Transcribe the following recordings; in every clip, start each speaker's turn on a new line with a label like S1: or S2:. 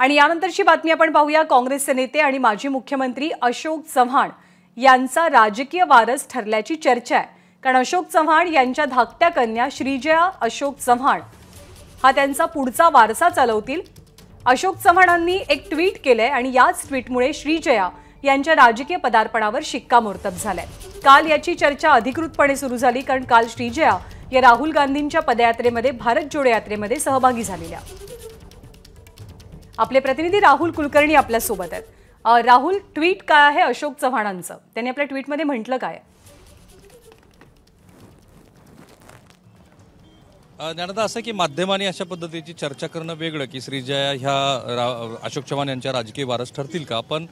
S1: आणि यानंतरची बातमी आपण पाहूया काँग्रेसचे नेते आणि माजी मुख्यमंत्री अशोक चव्हाण यांचा राजकीय वारस ठरल्याची चर्चा आहे कारण अशोक चव्हाण यांच्या धाकट्या कन्या श्रीजया अशोक चव्हाण हा त्यांचा पुढचा वारसा चालवतील अशोक चव्हाणांनी एक ट्विट केलंय आणि याच ट्विटमुळे श्रीजया यांच्या राजकीय पदार्पणावर शिक्कामोर्तब झालाय काल याची चर्चा अधिकृतपणे सुरू झाली कारण काल श्रीजया या राहुल गांधींच्या पदयात्रेमध्ये भारत जोडो यात्रेमध्ये सहभागी झालेल्या आपले प्रतिनिधी राहुल कुलकर्णी आपल्यासोबत आहेत राहुल ट्विट काय आहे अशोक चव्हाणांचं त्यांनी आपल्या ट्विटमध्ये म्हटलं काय
S2: ज्ञानदा असं की माध्यमांनी अशा पद्धतीची चर्चा करणं वेगळं की श्रीजया ह्या रा अशोक चव्हाण यांच्या राजकीय वारस ठरतील का पण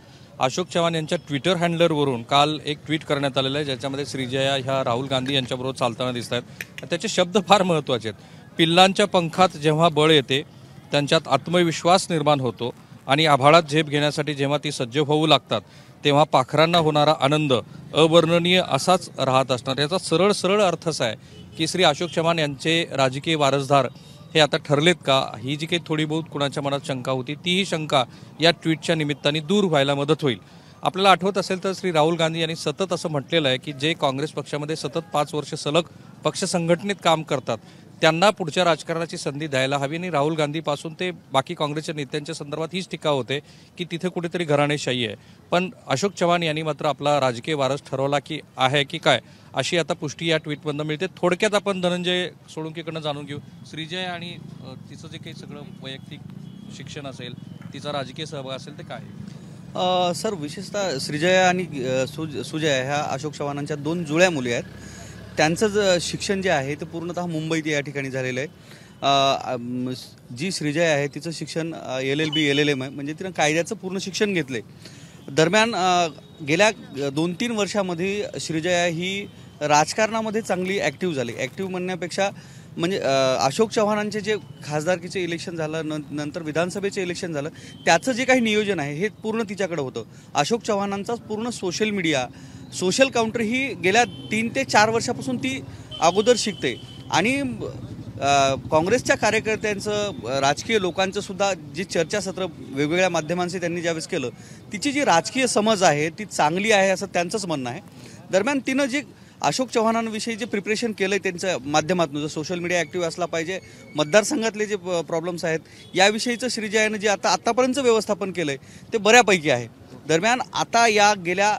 S2: अशोक चव्हाण यांच्या ट्विटर हँडलरवरून काल एक ट्विट करण्यात आलेलं आहे ज्याच्यामध्ये श्रीजया ह्या राहुल गांधी यांच्याबरोबर चालताना दिसत आहेत त्याचे शब्द फार महत्त्वाचे आहेत पिल्लांच्या पंखात जेव्हा बळ येते त्यांच्यात आत्मविश्वास निर्माण होतो आणि आभाळात झेप घेण्यासाठी जेव्हा ती सज्ज होऊ लागतात तेव्हा पाखरांना होणारा आनंद अवर्णनीय असाच राहत असणार याचा सरळ सरळ अर्थ असा आहे की श्री अशोक चव्हाण यांचे राजकीय वारसदार हे आता ठरलेत का ही जी काही थोडी बहुत कुणाच्या मनात शंका होती तीही शंका या ट्विटच्या निमित्ताने दूर व्हायला मदत होईल आपल्याला आठवत असेल तर श्री राहुल गांधी यांनी सतत असं म्हटलेलं आहे की जे काँग्रेस पक्षामध्ये सतत पाच वर्ष सलग पक्ष संघटनेत काम करतात त्यांना पुढच्या राजकारणाची संधी द्यायला हवी आणि राहुल गांधीपासून ते बाकी काँग्रेसच्या नेत्यांच्या संदर्भात हीच टीका होते की तिथे कुठेतरी घराणेशाही आहे पण अशोक चव्हाण यांनी मात्र आपला राजकीय वारस ठरवला की आहे की काय अशी आता पुष्टी या ट्विटमधनं मिळते थोडक्यात आपण धनंजय सोळंकीकडनं जाणून घेऊ श्रीजय आणि तिचं जे काही सगळं वैयक्तिक शिक्षण असेल तिचा राजकीय सहभाग असेल ते
S3: काय सर विशेषतः श्रीजया आणि सुज सुजय ह्या अशोक चव्हाणांच्या दोन जुळ्या मुली आहेत त्यांचं ज शिक्षण जे आहे ते पूर्णतः मुंबईत या ठिकाणी झालेलं आहे जी श्रीजय आहे तिचं शिक्षण L L B L L M आहे म्हणजे तिनं कायद्याचं पूर्ण शिक्षण घेतलं आहे दरम्यान गेल्या दोन तीन वर्षामध्ये श्रीजया ही राजकारणामध्ये चांगली ॲक्टिव्ह झाली ॲक्टिव्ह म्हणण्यापेक्षा म्हणजे अशोक चव्हाणांचे जे खासदारकीचे इलेक्शन झालं न नंतर विधानसभेचे इलेक्शन झालं त्याचं जे काही नियोजन आहे हे पूर्ण तिच्याकडे होतं अशोक चव्हाणांचाच पूर्ण सोशल मीडिया सोशल काउंटर ही गेल्या तीन ते चार वर्षापासून ती अगोदर शिकते आणि काँग्रेसच्या कार्यकर्त्यांचं राजकीय लोकांचं सुद्धा जी चर्चासत्र वेगवेगळ्या माध्यमांशी त्यांनी ज्यावेळेस केलं तिची जी राजकीय समज आहे ती चांगली आहे असं त्यांचंच म्हणणं आहे दरम्यान तिनं जी अशोक चव्हाणांविषयी जे प्रिपरेशन केलं आहे त्यांच्या माध्यमातून जर सोशल मीडिया ॲक्टिव्ह असला पाहिजे मतदारसंघातले जे प्रॉब्लेम्स आहेत याविषयीचं श्रीजयानं जे आता आत्तापर्यंतचं व्यवस्थापन केलं आहे ते बऱ्यापैकी आहे दरम्यान आता या गेल्या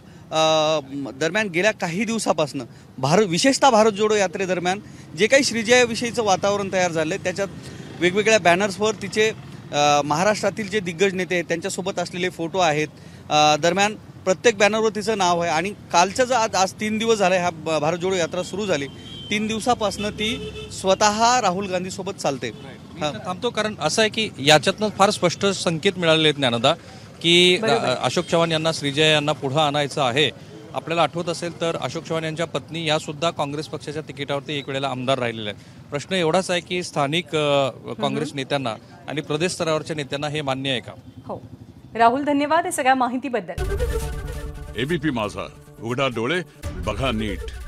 S3: दरम्यान गेल्या काही दिवसापासून भारत विशेषतः भारत जोडो यात्रेदरम्यान जे काही श्रीजयाविषयीचं वातावरण तयार झालं आहे त्याच्यात वेगवेगळ्या बॅनर्सवर तिचे महाराष्ट्रातील जे दिग्गज नेते आहेत त्यांच्यासोबत असलेले फोटो आहेत दरम्यान प्रत्येक बॅनरवर तिचं नाव आहे आणि कालचं जर आज आज तीन दिवस झालाय ह्या भारत जोडो यात्रा सुरू झाली तीन दिवसापासून ती स्वतः राहुल गांधीसोबत चालते थांबतो कारण
S2: असं आहे की याच्यातनं फार स्पष्ट संकेत मिळालेले आहेत ज्ञानदा की अशोक चव्हाण यांना श्रीजय यांना पुढं आणायचं आहे आपल्याला आठवत असेल तर अशोक चव्हाण यांच्या पत्नी या सुद्धा काँग्रेस पक्षाच्या तिकिटावरती एक वेळेला आमदार राहिलेले आहेत प्रश्न एवढाच आहे की स्थानिक काँग्रेस नेत्यांना आणि प्रदेश स्तरावरच्या नेत्यांना हे मान्य आहे का
S1: हो राहुल धन्यवाद या सगळ्या माहितीबद्दल
S2: एबीपी माझा उघडा डोळे बघा नीट